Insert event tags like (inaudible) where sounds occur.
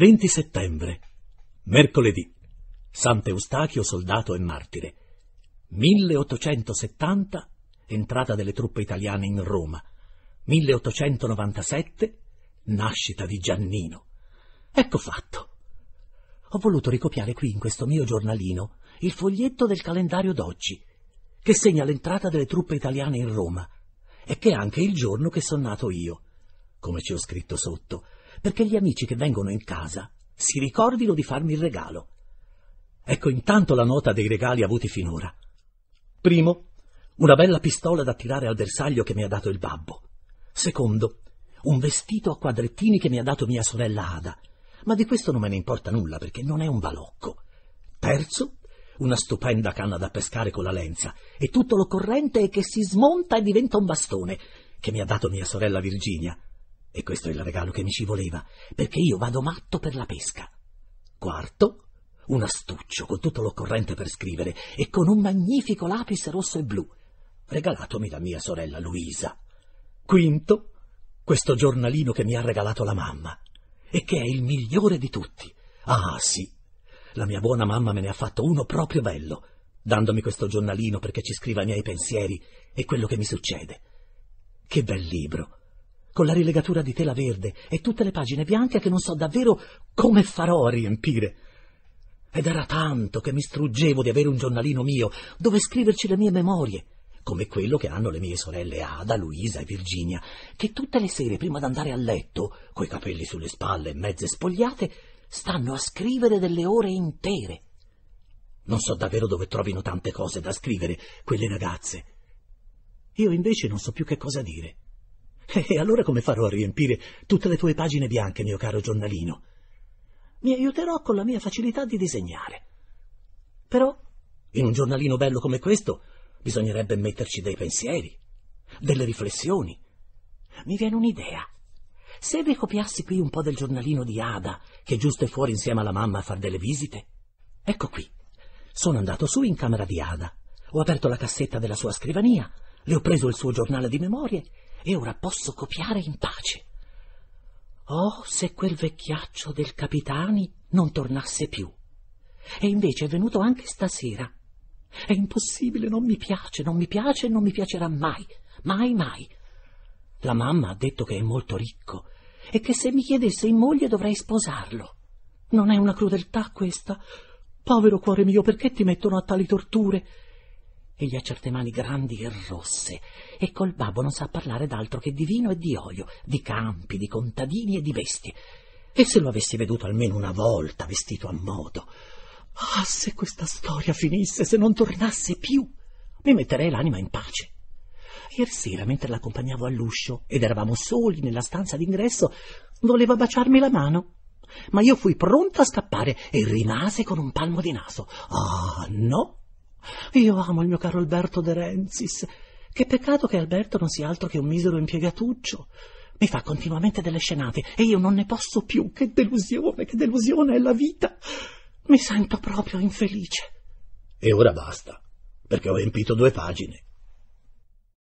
20 settembre, mercoledì, Sant'Eustachio soldato e martire, 1870 entrata delle truppe italiane in Roma, 1897 nascita di Giannino. Ecco fatto. Ho voluto ricopiare qui in questo mio giornalino il foglietto del calendario d'oggi, che segna l'entrata delle truppe italiane in Roma e che è anche il giorno che sono nato io, come ci ho scritto sotto, perché gli amici che vengono in casa si ricordino di farmi il regalo. Ecco intanto la nota dei regali avuti finora. Primo, una bella pistola da tirare al bersaglio che mi ha dato il babbo. Secondo, un vestito a quadrettini che mi ha dato mia sorella Ada, ma di questo non me ne importa nulla perché non è un balocco. Terzo, una stupenda canna da pescare con la lenza e tutto l'occorrente è che si smonta e diventa un bastone, che mi ha dato mia sorella Virginia, e questo è il regalo che mi ci voleva, perché io vado matto per la pesca. Quarto, un astuccio con tutto l'occorrente per scrivere e con un magnifico lapis rosso e blu, regalatomi da mia sorella Luisa. Quinto, questo giornalino che mi ha regalato la mamma e che è il migliore di tutti. Ah sì, la mia buona mamma me ne ha fatto uno proprio bello, dandomi questo giornalino perché ci scriva i miei pensieri e quello che mi succede. Che bel libro! con la rilegatura di tela verde e tutte le pagine bianche che non so davvero come farò a riempire. Ed era tanto che mi struggevo di avere un giornalino mio dove scriverci le mie memorie, come quello che hanno le mie sorelle Ada, Luisa e Virginia, che tutte le sere prima d'andare a letto, coi capelli sulle spalle e mezze spogliate, stanno a scrivere delle ore intere. Non so davvero dove trovino tante cose da scrivere quelle ragazze. Io invece non so più che cosa dire. (laughs) E allora come farò a riempire tutte le tue pagine bianche, mio caro giornalino? Mi aiuterò con la mia facilità di disegnare. Però, in un giornalino bello come questo, bisognerebbe metterci dei pensieri, delle riflessioni. Mi viene un'idea. Se ricopiassi qui un po' del giornalino di Ada, che giusto è fuori insieme alla mamma a far delle visite? Ecco qui. Sono andato su in camera di Ada. Ho aperto la cassetta della sua scrivania le ho preso il suo giornale di memorie e ora posso copiare in pace. Oh, se quel vecchiaccio del capitani non tornasse più. E invece è venuto anche stasera. È impossibile, non mi piace, non mi piace e non mi piacerà mai, mai, mai. La mamma ha detto che è molto ricco e che se mi chiedesse in moglie dovrei sposarlo. Non è una crudeltà questa? Povero cuore mio, perché ti mettono a tali torture? Egli ha certe mani grandi e rosse, e col babbo non sa parlare d'altro che di vino e di olio, di campi, di contadini e di bestie. E se lo avessi veduto almeno una volta vestito a modo? Ah, se questa storia finisse, se non tornasse più, mi metterei l'anima in pace. Ieri sera, mentre l'accompagnavo all'uscio ed eravamo soli nella stanza d'ingresso, voleva baciarmi la mano. Ma io fui pronto a scappare e rimase con un palmo di naso. Ah, no, io amo il mio caro Alberto De Renzis. Che peccato che Alberto non sia altro che un misero impiegatuccio. Mi fa continuamente delle scenate e io non ne posso più. Che delusione, che delusione è la vita. Mi sento proprio infelice. E ora basta, perché ho empito due pagine.